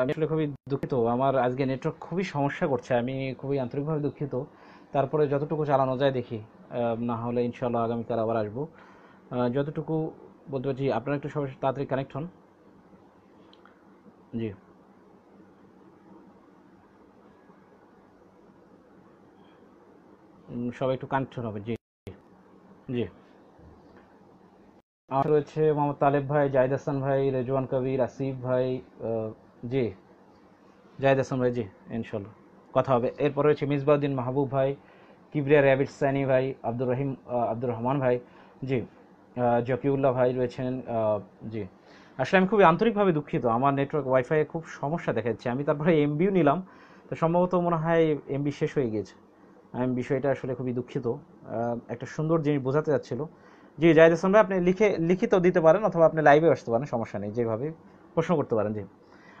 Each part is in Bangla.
আমি আসলে খুবই দুঃখিত আমার আজকে নেটওয়ার্ক খুবই সমস্যা করছে আমি খুবই আন্তরিকভাবে দুঃখিত তারপরে যতটুকু চালানো যায় দেখি না হলে ইনশাল্লাহ আগামীকাল আবার আসবো যতটুকু বলতে পারছি আপনারা একটু সবাই তাড়াতাড়ি কানেক্ট হন জি সবাই একটু কানেক্ট হবে জি জি আর রয়েছে মোহাম্মদ তালেব ভাই জাহিদ হাসান ভাই রেজওয়ান কবির আসিফ ভাই জি জাহিদ হাসান ভাই জি ইনশাল্লাহ কথা হবে এরপর রয়েছে মিসবাউদ্দিন মাহবুব ভাই কিবরিয়া র্যাবিট সানি ভাই আব্দুর রহিম আব্দুর রহমান ভাই জি জকিউল্লাহ ভাই রয়েছেন জি আসলে আমি খুবই আন্তরিকভাবে দুঃখিত আমার নেটওয়ার্ক ওয়াইফাই খুব সমস্যা দেখা যাচ্ছে আমি তারপরে এমবিও নিলাম তো সম্ভবত মনে হয় এমবি শেষ হয়ে গিয়েছে আমি বিষয়টা আসলে খুবই দুঃখিত একটা সুন্দর জিনিস বোঝাতে যাচ্ছিলো জি জাহিদ হাসান ভাই আপনি লিখে লিখিত দিতে পারেন অথবা আপনি লাইভে আসতে পারেন সমস্যা নেই যেভাবে প্রশ্ন করতে পারেন জি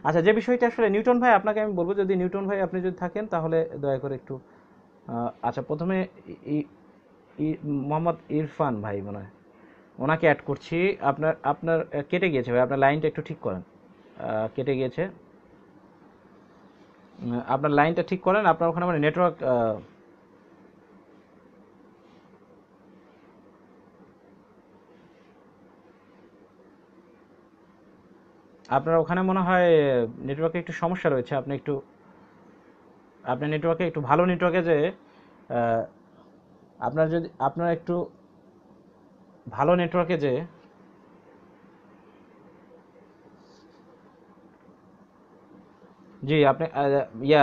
আচ্ছা যে বিষয়টা আসলে নিউটন ভাই আপনাকে আমি বলবো যদি নিউটন ভাই আপনি যদি থাকেন তাহলে দয়া করে একটু আচ্ছা প্রথমে মোহাম্মদ ইরফান ভাই মনে হয় ওনাকে অ্যাড করছি আপনার আপনার কেটে গিয়েছে ভাই আপনার লাইনটা একটু ঠিক করেন কেটে গিয়েছে আপনার লাইনটা ঠিক করেন আপনার ওখানে মানে নেটওয়ার্ক আপনার ওখানে মনে হয় নেটওয়ার্কে একটু সমস্যা রয়েছে আপনি একটু আপনার নেটওয়ার্কে একটু ভালো নেটওয়ার্কে যে আপনার যদি আপনার একটু ভালো নেটওয়ার্কে যে জি আপনি ইয়া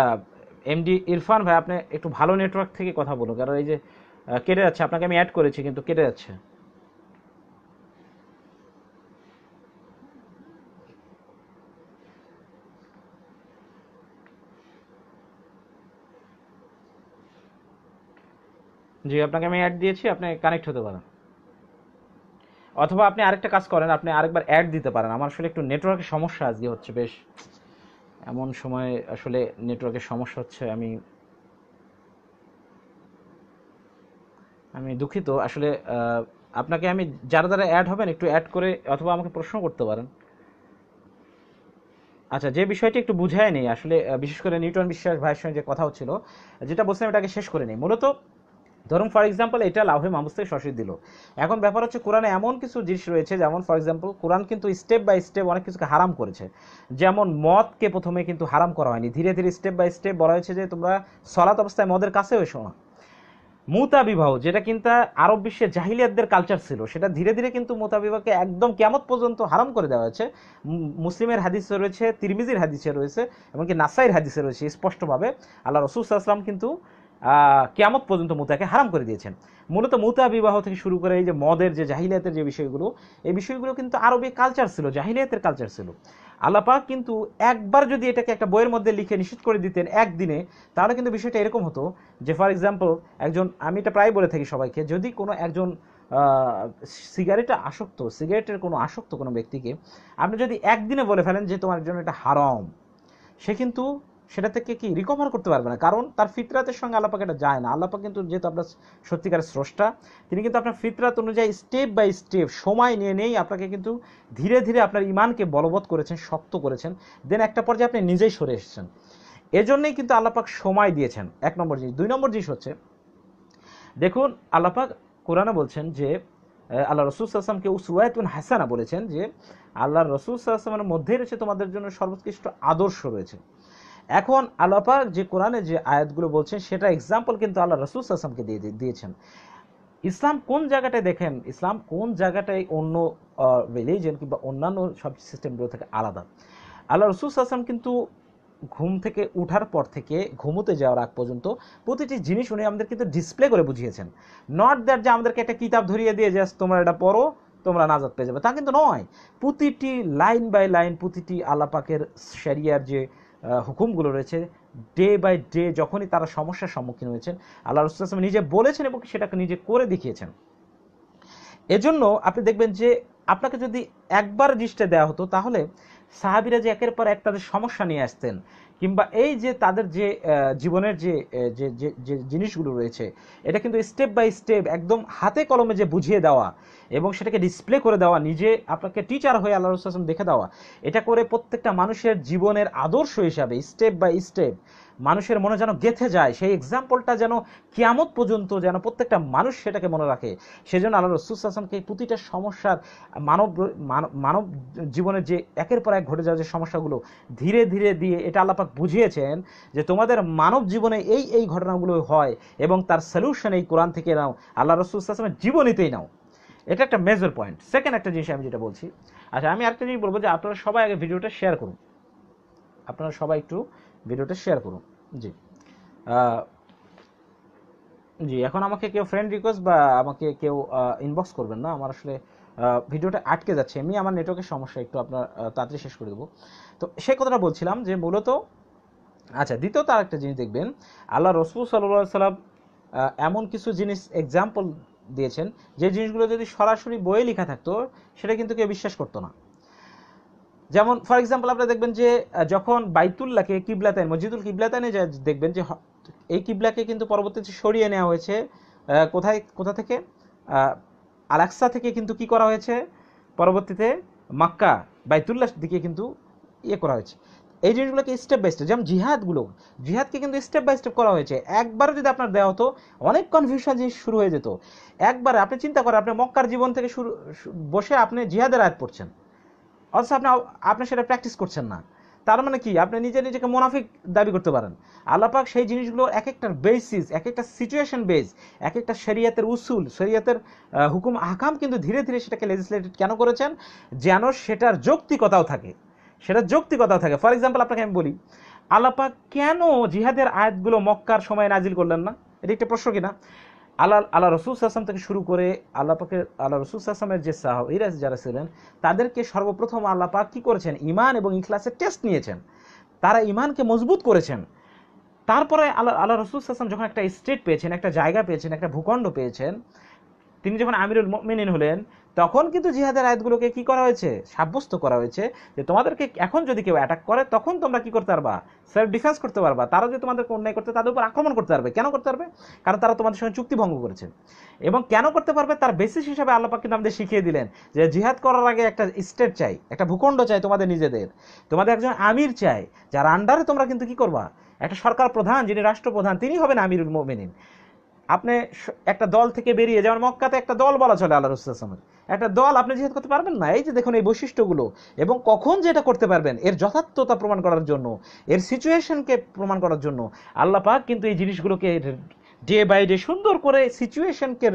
এমডি ইরফান ভাই আপনি একটু ভালো নেটওয়ার্ক থেকে কথা বলুন কারণ এই যে কেটে যাচ্ছে আপনাকে আমি অ্যাড করেছি কিন্তু কেটে যাচ্ছে যে আপনাকে আমি অ্যাড দিয়েছি আপনি কানেক্ট হতে পারেন অথবা আপনি আরেকটা কাজ করেন আপনি আরেকবার অ্যাড দিতে পারেন আমার আসলে একটু নেটওয়ার্কের সমস্যা আজকে হচ্ছে বেশ এমন সময় আসলে নেটওয়ার্কের সমস্যা হচ্ছে আমি আমি দুঃখিত আসলে আপনাকে আমি যারা যারা অ্যাড হবেন একটু অ্যাড করে অথবা আমাকে প্রশ্ন করতে পারেন আচ্ছা যে বিষয়টি একটু বুঝায় নেই আসলে বিশেষ করে নিউটন বিশ্বাস ভাইয়ের সঙ্গে যে কথা হচ্ছিল যেটা বলছিলাম এটাকে শেষ করে নেই মূলত ধরুন ফর এক্সাম্পল এটা লাভে মামুস থেকে শশী দিল এখন ব্যাপার হচ্ছে কোরআনে এমন কিছু জিনিস রয়েছে যেমন ফর এক্সাম্পল কোরআন কিন্তু স্টেপ বাই স্টেপ অনেক কিছুকে হারাম করেছে যেমন মদকে প্রথমে কিন্তু হারাম করা হয়নি ধীরে ধীরে স্টেপ বাই স্টেপ বলা হয়েছে যে তোমরা সলাত অবস্থায় মদের কাছে এসো না মুতা বিবাহ যেটা কিন্তু আরব বিশ্বে জাহিলিয়াতদের কালচার ছিল সেটা ধীরে ধীরে কিন্তু মুতা বিবাহকে একদম কেমত পর্যন্ত হারাম করে দেওয়া হয়েছে মুসলিমের হাদিসে রয়েছে তিরমিজির হাদিসে রয়েছে এমনকি নাসাইয়ের হাদিসে রয়েছে স্পষ্টভাবে আল্লাহ রসুল আসলাম কিন্তু কেয়ামত পর্যন্ত মুতাকে হারাম করে দিয়েছেন মূলত মুতা বিবাহ থেকে শুরু করে এই যে মদের যে জাহিলিয়াতের যে বিষয়গুলো এই বিষয়গুলো কিন্তু আরবি কালচার ছিল জাহিলিয়াতের কালচার ছিল আল্লাপাক কিন্তু একবার যদি এটাকে একটা বইয়ের মধ্যে লিখে নিষেধ করে দিতেন একদিনে তাহলে কিন্তু বিষয়টা এরকম হতো যে ফর এক্সাম্পল একজন আমি এটা প্রায় বলে থাকি সবাইকে যদি কোনো একজন সিগারেটে আসক্ত সিগারেটের কোনো আসক্ত কোনো ব্যক্তিকে আপনি যদি একদিনে বলে ফেলেন যে তোমার জন্য এটা হারাম সে কিন্তু সেটা থেকে কি রিকভার করতে পারবে না কারণ তার ফিতরাতের সঙ্গে আল্লাপাকে এটা যায় না আল্লাপাক কিন্তু যেহেতু আপনার সত্যিকার স্রষ্টা তিনি কিন্তু আপনার ফিতরাত অনুযায়ী স্টেপ বাই স্টেপ সময় নিয়ে নেই আপনাকে কিন্তু ধীরে ধীরে আপনার ইমানকে বলবৎ করেছেন শক্ত করেছেন দেন একটা পর্যায়ে আপনি নিজেই সরে এসেছেন এজন্যই কিন্তু আল্লাপাক সময় দিয়েছেন এক নম্বর জিনিস দুই নম্বর জিনিস হচ্ছে দেখুন আল্লাপাক কোরআনে বলছেন যে আল্লাহ রসুল আসলামকে উসুয়ায়তুন হাসানা বলেছেন যে আল্লাহ রসুল আসলামের মধ্যেই রয়েছে তোমাদের জন্য সর্বোৎকৃষ্ট আদর্শ রয়েছে এখন আল্লাপাক যে কোরআনে যে আয়াতগুলো বলছেন সেটা এক্সাম্পল কিন্তু আল্লাহ রসুল আসলামকে দিয়ে দিয়েছেন ইসলাম কোন জায়গাটায় দেখেন ইসলাম কোন জায়গাটায় অন্য রিলিজন কিংবা অন্যান্য সব সিস্টেমগুলো থেকে আলাদা আল্লাহ রসুল আসলাম কিন্তু ঘুম থেকে উঠার পর থেকে ঘুমোতে যাওয়ার আগ পর্যন্ত প্রতিটি জিনিস উনি আমাদের কিন্তু ডিসপ্লে করে বুঝিয়েছেন নট দ্যাট যে আমাদেরকে একটা কিতাব ধরিয়ে দিয়ে জাস্ট তোমরা এটা পড়ো তোমরা নাজাদ পেয়ে যাবে তা কিন্তু নয় প্রতিটি লাইন বাই লাইন প্রতিটি আলাপাকের শেরিয়ার যে হুকুমগুলো রয়েছে ডে বাই ডে যখনই তারা সমস্যার সম্মুখীন হয়েছেন আল্লাহ রসুল আসলাম নিজে বলেছেন এবং সেটাকে নিজে করে দেখিয়েছেন এজন্য আপনি দেখবেন যে আপনাকে যদি একবার দৃষ্টে দেওয়া হতো তাহলে সাহাবিরা যে একের পর এক তাদের সমস্যা নিয়ে আসতেন কিংবা এই যে তাদের যে জীবনের যে যে জিনিসগুলো রয়েছে এটা কিন্তু স্টেপ বাই স্টেপ একদম হাতে কলমে যে বুঝিয়ে দেওয়া এবং সেটাকে ডিসপ্লে করে দেওয়া নিজে আপনাকে টিচার হয়ে আল্লাহ রসুল দেখে দেওয়া এটা করে প্রত্যেকটা মানুষের জীবনের আদর্শ হিসাবে স্টেপ বাই স্টেপ মানুষের মনে যেন গেথে যায় সেই এক্সাম্পলটা যেন কিয়ামত পর্যন্ত যেন প্রত্যেকটা মানুষ সেটাকে মনে রাখে সেজন্য আল্লাহ রসুলসাল্লামকে প্রতিটা সমস্যার মানব মানব জীবনের যে একের পর এক ঘটে যাওয়া যে সমস্যাগুলো ধীরে ধীরে দিয়ে এটা আল্লাপাক বুঝিয়েছেন যে তোমাদের মানব জীবনে এই এই ঘটনাগুলো হয় এবং তার সলিউশন এই কোরআন থেকে নাও আল্লাহ রসুলের জীবনীতেই নাও এটা একটা মেজর পয়েন্ট সেকেন্ড একটা জিনিস আমি যেটা বলছি আচ্ছা আমি একটা জিনিস বলবো যে আপনারা সবাই আগে ভিডিওটা শেয়ার করুন আপনারা সবাই একটু ভিডিওটা শেয়ার করুন জি জি এখন আমাকে কেউ ফ্রেন্ড রিকোয়েস্ট বা আমাকে কেউ ইনবক্স করবেন না আমার আসলে ভিডিওটা আটকে যাচ্ছে এমনি আমার নেটওয়ার্কের সমস্যা একটু আপনার তাড়াতাড়ি শেষ করে দেবো তো সেই কথাটা বলছিলাম যে মূলত আচ্ছা দ্বিতীয়ত আরেকটা জিনিস দেখবেন আল্লাহ রসুল সাল্লাহ সাল্লাম এমন কিছু জিনিস এক্সাম্পল দিয়েছেন যে জিনিসগুলো যদি সরাসরি বইয়ে লেখা থাকতো সেটা কিন্তু কেউ বিশ্বাস করতো না যেমন ফর এক্সাম্পল আপনারা দেখবেন যে যখন বাইতুল্লাহকে কিবলাতাইন মসজিদুল কিবলাতাইনে দেখবেন যে এই কিবলাকে কিন্তু পরবর্তীতে সরিয়ে নেওয়া হয়েছে কোথায় কোথা থেকে আলাক্সা থেকে কিন্তু কি করা হয়েছে পরবর্তীতে মাক্কা বাইতুল্লাহ দিকে কিন্তু ইয়ে করা হয়েছে এই জিনিসগুলোকে স্টেপ বাই স্টেপ যেমন জিহাদগুলো জিহাদকে কিন্তু স্টেপ বাই স্টেপ করা হয়েছে একবারও যদি আপনার দেওয়া হতো অনেক কনফিউশন জিনিস শুরু হয়ে যেত একবারে আপনি চিন্তা করেন আপনি মক্কার জীবন থেকে শুরু বসে আপনি জিহাদের আয়াত পড়ছেন অথচ আপনি আপনি সেটা প্র্যাকটিস করছেন না তার মানে কি আপনি নিজে নিজেকে মুনাফিক দাবি করতে পারেন আল্লাপাক সেই জিনিসগুলো এক একটা বেসিস এক একটা সিচুয়েশন বেস এক একটা শরিয়াতের উসুল শরিয়াতের হুকুম আহকাম কিন্তু ধীরে ধীরে সেটাকে লেজিসলেটেড কেন করেছেন যেন সেটার যৌক্তিকতাও থাকে সেটা যৌক্তিকতা থাকে ফর এক্সাম্পল আপনাকে আমি বলি আল্লাপাক কেন জিহাদের আয়াতগুলো মক্কার সময় নাজিল করলেন না এটা একটা প্রশ্ন কিনা আল্লাহ আল্লাহ রসুল আসলাম থেকে শুরু করে আল্লাপাকের আল্লাহ রসুল আসলামের যে সাহ ইরাজ যারা ছিলেন তাদেরকে সর্বপ্রথম আল্লাপাক কী করেছেন ইমান এবং ইখলাসের টেস্ট নিয়েছেন তারা ইমানকে মজবুত করেছেন তারপরে আল্লাহ আল্লাহ রসুল আসলাম যখন একটা স্টেট পেয়েছেন একটা জায়গা পেয়েছেন একটা ভূখণ্ড পেয়েছেন তিনি যখন আমিরুল মিনিন হলেন তখন কিন্তু জিহাদের আয়াতগুলোকে কি করা হয়েছে সাব্যস্ত করা হয়েছে যে তোমাদেরকে এখন যদি কেউ অ্যাটাক করে তখন তোমরা কি করতে পারবা সেলফ ডিফেন্স করতে পারবা তারা যদি তোমাদেরকে অন্যায় করতে তাদের উপর আক্রমণ করতে পারবে কেন করতে পারবে কারণ তারা তোমাদের সঙ্গে চুক্তি ভঙ্গ করেছে এবং কেন করতে পারবে তার বেসিস হিসাবে আল্লাপাক কিন্তু আমাদের শিখিয়ে দিলেন যে জিহাদ করার আগে একটা স্টেট চাই একটা ভূখণ্ড চাই তোমাদের নিজেদের তোমাদের একজন আমির চাই যার আন্ডারে তোমরা কিন্তু কি করবা একটা সরকার প্রধান যিনি রাষ্ট্রপ্রধান তিনি হবেন আমিরুল মোমেনিন আপনি একটা দল থেকে বেরিয়ে যেমন মক্কাতে একটা দল বলা চলে আল্লাহ রসুলামের একটা দল আপনি জিহাদ করতে পারবেন না এই যে দেখুন এই বৈশিষ্ট্যগুলো এবং কখন যেটা করতে পারবেন এর যথার্থতা প্রমাণ করার জন্য এর সিচুয়েশনকে প্রমাণ করার জন্য আল্লাহ পাক কিন্তু এই জিনিসগুলোকে ডে বাই ডে সুন্দর করে সিচুয়েশনকে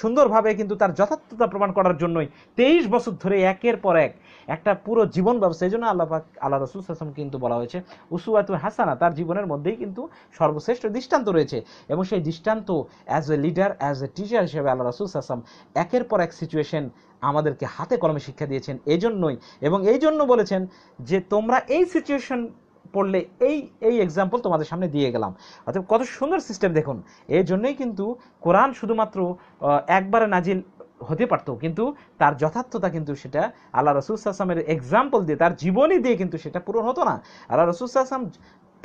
সুন্দরভাবে কিন্তু তার যথার্থতা প্রমাণ করার জন্যই তেইশ বছর ধরে একের পর এক একটা পুরো জীবন ব্যবস্থা এই জন্য আল্লাহ আল্লাহ রসুল হাসাম কিন্তু বলা হয়েছে উসুয়াতু হাসানা তার জীবনের মধ্যেই কিন্তু সর্বশ্রেষ্ঠ দৃষ্টান্ত রয়েছে এবং সেই দৃষ্টান্ত as a leader as a teacher হিসেবে আল্লাহ রসুল হাসাম একের পর এক সিচুয়েশন আমাদেরকে হাতে কলমে শিক্ষা দিয়েছেন এই জন্যই এবং এই জন্য বলেছেন যে তোমরা এই সিচুয়েশন পড়লে এই এই এক্সাম্পল তোমাদের সামনে দিয়ে গেলাম অর্থাৎ কত সুন্দর সিস্টেম দেখুন এর জন্যই কিন্তু কোরআন শুধুমাত্র একবারে নাজিল হতে পারত কিন্তু তার যথার্থতা কিন্তু সেটা আল্লাহ আসলামের এক্সাম্পল দিয়ে তার জীবনী দিয়ে কিন্তু সেটা পূরণ হতো না আল্লাহ রসুলসাল্লাম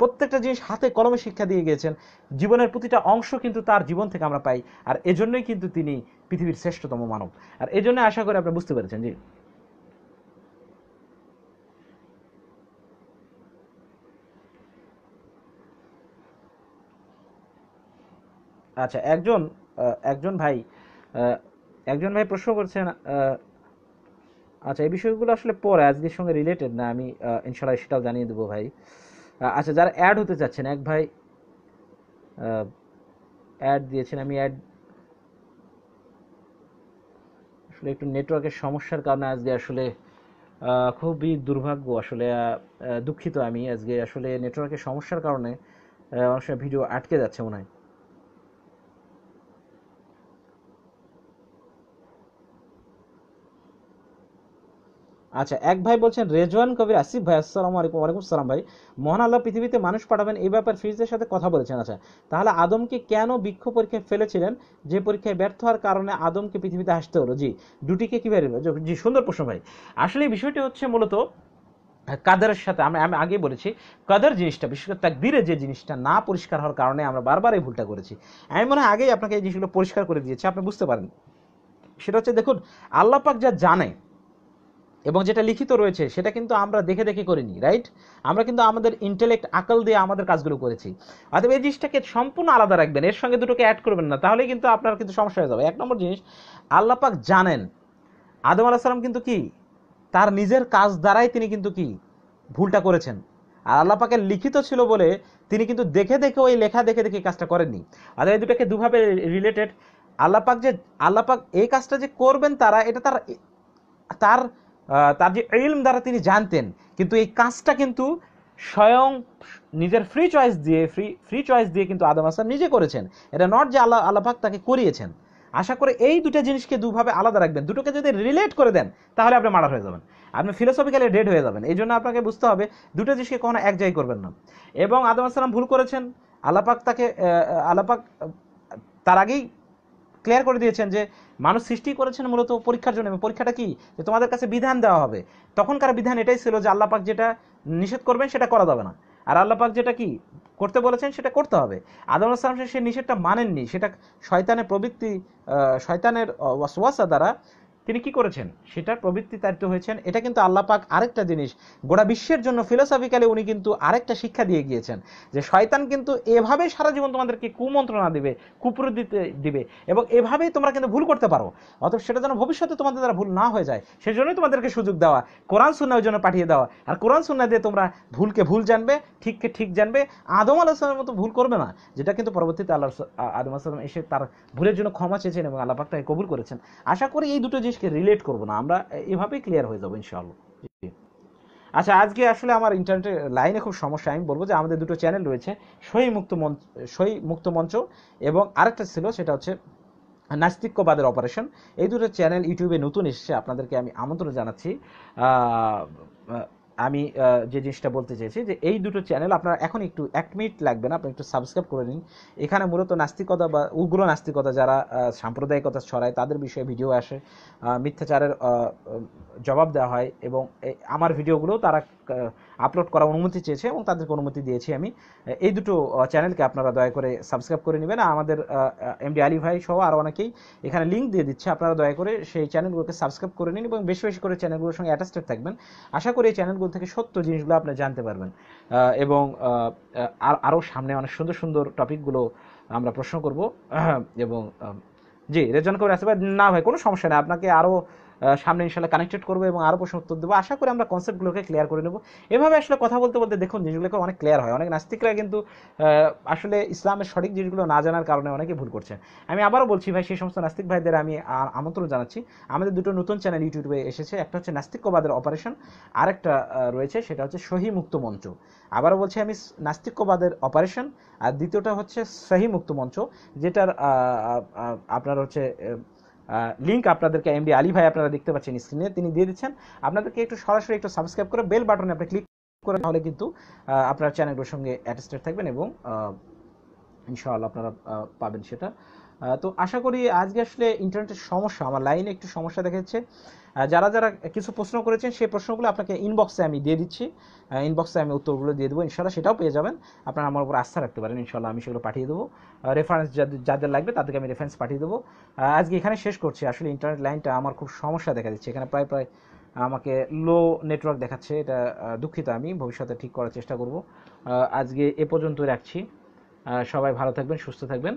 প্রত্যেকটা জিনিস হাতে কলমে শিক্ষা দিয়ে গিয়েছেন জীবনের প্রতিটা অংশ কিন্তু তার জীবন থেকে আমরা পাই আর এজন্যই কিন্তু তিনি পৃথিবীর শ্রেষ্ঠতম মানব আর এজন্য আশা করি আপনি বুঝতে পেরেছেন জি আচ্ছা একজন একজন ভাই একজন ভাই প্রশ্ন করছেন আচ্ছা এই বিষয়গুলো আসলে পরে আজকের সঙ্গে রিলেটেড না আমি ইনশাল্লাহ সেটাও জানিয়ে দেবো ভাই আচ্ছা যারা অ্যাড হতে চাচ্ছেন এক ভাই অ্যাড দিয়েছেন আমি অ্যাড আসলে একটু নেটওয়ার্কের সমস্যার কারণে আজকে আসলে খুবই দুর্ভাগ্য আসলে দুঃখিত আমি আজকে আসলে নেটওয়ার্কের সমস্যার কারণে অনেক সময় ভিডিও আটকে যাচ্ছে মনে হয় আচ্ছা এক ভাই বলছেন রেজওয়ান কবির আসিফ ভাই আসসালামু আলাইকুম ওয়ালাইকুম সালাম ভাই মহান আল্লাহ পৃথিবীতে মানুষ পাঠাবেন এই ব্যাপার ফিরিজের সাথে কথা বলেছেন আচ্ছা তাহলে আদমকে কেন বৃক্ষ পরীক্ষায় ফেলেছিলেন যে পরীক্ষায় ব্যর্থ হওয়ার কারণে আদমকে পৃথিবীতে আসতে হলো জি দুটিকে কীভাবে জি সুন্দর প্রশ্ন ভাই আসলে বিষয়টি হচ্ছে মূলত কাদারের সাথে আমি আমি আগে বলেছি কাদার জিনিসটা বিশেষ করে তাকদিরে যে জিনিসটা না পরিষ্কার হওয়ার কারণে আমরা বারবার এই ভুলটা করেছি আমি মনে হয় আগেই আপনাকে এই জিনিসগুলো পরিষ্কার করে দিয়েছি আপনি বুঝতে পারেন সেটা হচ্ছে দেখুন আল্লাপাক যা জানে এবং যেটা লিখিত রয়েছে সেটা কিন্তু আমরা দেখে দেখে করিনি রাইট আমরা কিন্তু আমাদের ইন্টেলেক্ট আকল দিয়ে আমাদের কাজগুলো করেছি অতএব এই জিনিসটাকে সম্পূর্ণ আলাদা রাখবেন এর সঙ্গে দুটোকে অ্যাড করবেন না তাহলে কিন্তু আপনার কিন্তু সমস্যা হয়ে যাবে এক নম্বর জিনিস আল্লাপাক জানেন আদম আলাহ সালাম কিন্তু কি তার নিজের কাজ দ্বারাই তিনি কিন্তু কি ভুলটা করেছেন আর আল্লাপাকের লিখিত ছিল বলে তিনি কিন্তু দেখে দেখে ওই লেখা দেখে দেখে কাজটা করেননি আর এই দুটাকে দুভাবে রিলেটেড আল্লাপাক যে আল্লাপাক এই কাজটা যে করবেন তারা এটা তার তার তার যে ইলম দ্বারা তিনি জানতেন কিন্তু এই কাজটা কিন্তু স্বয়ং নিজের ফ্রি চয়েস দিয়ে ফ্রি ফ্রি চয়েস দিয়ে কিন্তু আদম আসলাম নিজে করেছেন এটা নট যে আল্লাহ আল্লাহাক তাকে করিয়েছেন আশা করে এই দুটো জিনিসকে দুভাবে আলাদা রাখবেন দুটোকে যদি রিলেট করে দেন তাহলে আপনি মার্ডার হয়ে যাবেন আপনি ফিলোসফিক্যালি ডেড হয়ে যাবেন এই জন্য আপনাকে বুঝতে হবে দুটো জিনিসকে কখনো এক জায়গায় করবেন না এবং আদম আসলাম ভুল করেছেন আলাপাক তাকে আলাপাক তার আগেই ক্লিয়ার করে দিয়েছেন যে মানুষ সৃষ্টি করেছেন মূলত পরীক্ষার জন্য এবং পরীক্ষাটা কি যে তোমাদের কাছে বিধান দেওয়া হবে তখনকার বিধান এটাই ছিল যে আল্লাপাক যেটা নিষেধ করবেন সেটা করা যাবে না আর আল্লাপাক যেটা কি করতে বলেছেন সেটা করতে হবে আদম আসলাম সে নিষেধটা মানেননি সেটা শয়তানের প্রবৃত্তি শয়তানের ওয়াসওয়াসা দ্বারা তিনি কি করেছেন সেটার প্রবৃত্তি তারিত হয়েছেন এটা কিন্তু আল্লাহ পাক আরেকটা জিনিস গোটা বিশ্বের জন্য ফিলোসফিক্যালি উনি কিন্তু আরেকটা শিক্ষা দিয়ে গিয়েছেন যে শয়তান কিন্তু এভাবে সারা জীবন তোমাদেরকে কুমন্ত্রণা দিবে দিতে দিবে এবং এভাবেই তোমরা কিন্তু ভুল করতে পারো অথবা সেটা যেন ভবিষ্যতে তোমাদের দ্বারা ভুল না হয়ে যায় সেজন্যই তোমাদেরকে সুযোগ দেওয়া কোরআন সুন্না ওই জন্য পাঠিয়ে দেওয়া আর কোরআন সুন্না দিয়ে তোমরা ভুলকে ভুল জানবে ঠিককে ঠিক জানবে আদম আলাহামের মতো ভুল করবে না যেটা কিন্তু পরবর্তীতে আল্লাহ আদম আসলাম এসে তার ভুলের জন্য ক্ষমা চেয়েছেন এবং আল্লাহ পাক তাকে কবুল করেছেন আশা করি এই দুটো জিনিস জিনিসকে রিলেট করব না আমরা এভাবেই ক্লিয়ার হয়ে যাবো ইনশাআল্লাহ আচ্ছা আজকে আসলে আমার ইন্টারনেটের লাইনে খুব সমস্যা আমি বলবো যে আমাদের দুটো চ্যানেল রয়েছে সই মুক্ত মঞ্চ সই মুক্ত মঞ্চ এবং আরেকটা ছিল সেটা হচ্ছে নাস্তিক্যবাদের অপারেশন এই দুটো চ্যানেল ইউটিউবে নতুন এসেছে আপনাদেরকে আমি আমন্ত্রণ জানাচ্ছি আমি যে জিনিসটা বলতে চাইছি যে এই দুটো চ্যানেল আপনারা এখন একটু এক মিনিট লাগবে না আপনি একটু সাবস্ক্রাইব করে নিন এখানে মূলত নাস্তিকতা বা উগ্র নাস্তিকতা যারা সাম্প্রদায়িকতা ছড়ায় তাদের বিষয়ে ভিডিও আসে মিথ্যাচারের জবাব দেওয়া হয় এবং আমার ভিডিওগুলো তারা আপলোড করার অনুমতি চেয়েছে এবং তাদেরকে অনুমতি দিয়েছি আমি এই দুটো চ্যানেলকে আপনারা দয়া করে সাবস্ক্রাইব করে নেবেন আমাদের এমডি আলী ভাই সহ আরও অনেকেই এখানে লিঙ্ক দিয়ে দিচ্ছে আপনারা দয়া করে সেই চ্যানেলগুলোকে সাবস্ক্রাইব করে নিন এবং বেশি বেশি করে চ্যানেলগুলোর সঙ্গে অ্যাটাস্টেড থাকবেন আশা করি এই চ্যানেলগুলো থেকে সত্য জিনিসগুলো আপনি জানতে পারবেন এবং আরও সামনে অনেক সুন্দর সুন্দর টপিকগুলো আমরা প্রশ্ন করব এবং জি রেজন কবির আসবে না ভাই কোনো সমস্যা নেই আপনাকে আরও সামনে ইনশাল্লাহ কানেক্টেড করবো এবং আরও প্রশ্ন উত্তর দেবো আশা করি আমরা কনসেপ্টগুলোকে ক্লিয়ার করে নেবো এভাবে আসলে কথা বলতে বলতে দেখুন জিনিসগুলোকে অনেক ক্লিয়ার হয় অনেক নাস্তিকরা কিন্তু আসলে ইসলামের সঠিক জিনিসগুলো না জানার কারণে অনেকে ভুল করছেন আমি আবারও বলছি ভাই সেই সমস্ত নাস্তিক ভাইদের আমি আমন্ত্রণ জানাচ্ছি আমাদের দুটো নতুন চ্যানেল ইউটিউবে এসেছে একটা হচ্ছে নাস্তিকবাদের অপারেশন আরেকটা রয়েছে সেটা হচ্ছে সহি মুক্ত মঞ্চ আবারও বলছি আমি নাস্তিক্যবাদের অপারেশন আর দ্বিতীয়টা হচ্ছে সহি মুক্ত মঞ্চ যেটার আপনার হচ্ছে লিঙ্ক আপনাদেরকে এমডি আলী ভাই আপনারা দেখতে পাচ্ছেন স্ক্রিনে তিনি দিয়ে দিচ্ছেন আপনাদেরকে একটু সরাসরি একটু সাবস্ক্রাইব করে বেল বাটনে আপনি ক্লিক করে তাহলে কিন্তু আপনার চ্যানেলগুলোর সঙ্গে অ্যাটেস্টেড থাকবেন এবং ইনশাআল্লাহ আপনারা পাবেন সেটা তো আশা করি আজকে আসলে ইন্টারনেটের সমস্যা আমার লাইনে একটু সমস্যা দেখাচ্ছে যারা যারা কিছু প্রশ্ন করেছেন সেই প্রশ্নগুলো আপনাকে ইনবক্সে আমি দিয়ে দিচ্ছি ইনবক্সে আমি উত্তরগুলো দিয়ে দেবো ইনশাল্লাহ সেটাও পেয়ে যাবেন আপনারা আমার উপর আস্থা রাখতে পারেন ইনশাল্লাহ আমি সেগুলো পাঠিয়ে দেবো রেফারেন্স যাদের লাগবে তাদেরকে আমি রেফারেন্স পাঠিয়ে দেবো আজকে এখানে শেষ করছি আসলে ইন্টারনেট লাইনটা আমার খুব সমস্যা দেখা দিচ্ছে এখানে প্রায় প্রায় আমাকে লো নেটওয়ার্ক দেখাচ্ছে এটা দুঃখিত আমি ভবিষ্যতে ঠিক করার চেষ্টা করব আজকে এ পর্যন্ত রাখছি সবাই ভালো থাকবেন সুস্থ থাকবেন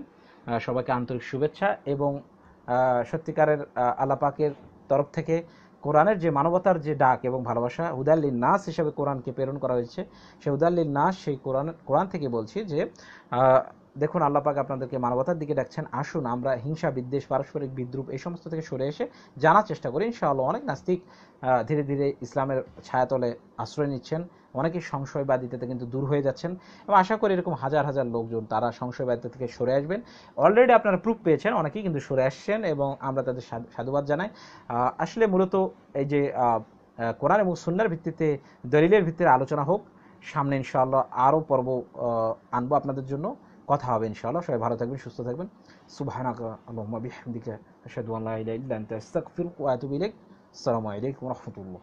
সবাইকে আন্তরিক শুভেচ্ছা এবং সত্যিকারের আলাপাকের তরফ থেকে কোরআনের যে মানবতার যে ডাক এবং ভালোবাসা হুদাল্লিন নাস হিসেবে কোরআনকে প্রেরণ করা হয়েছে সেই হুদাল্লিন নাস সেই কোরআন কোরআন থেকে বলছি যে দেখুন আল্লাপাক আপনাদেরকে মানবতার দিকে ডাকছেন আসুন আমরা হিংসা বিদ্বেষ পারস্পরিক বিদ্রুপ এই সমস্ত থেকে সরে এসে জানার চেষ্টা করি ইনশাআল্লাহ অনেক নাস্তিক ধীরে ধীরে ইসলামের ছায়াতলে আশ্রয় নিচ্ছেন অনেকে সংশয়বাদিতাতে কিন্তু দূর হয়ে যাচ্ছেন এবং আশা করি এরকম হাজার হাজার লোকজন তারা সংশয়বাদিতা থেকে সরে আসবেন অলরেডি আপনারা প্রুফ পেয়েছেন অনেকেই কিন্তু সরে আসছেন এবং আমরা তাদের সাধুবাদ জানাই আসলে মূলত এই যে কোরআন এবং সুন্নার ভিত্তিতে দলিলের ভিত্তিতে আলোচনা হোক সামনে ইনশাআল্লাহ আরও পর্ব আনবো আপনাদের জন্য কথা হবে ইনশাআল্লাহ সবাই ভালো থাকবেন সুস্থ থাকবেন সুবহানাকা আল্লাহুম্মা রহমতুল্লাহ